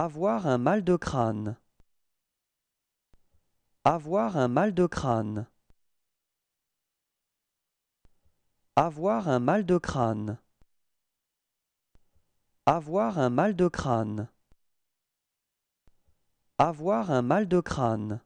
Avoir un mal de crâne. Avoir un mal de crâne. Avoir un mal de crâne. Avoir un mal de crâne. Avoir un mal de crâne.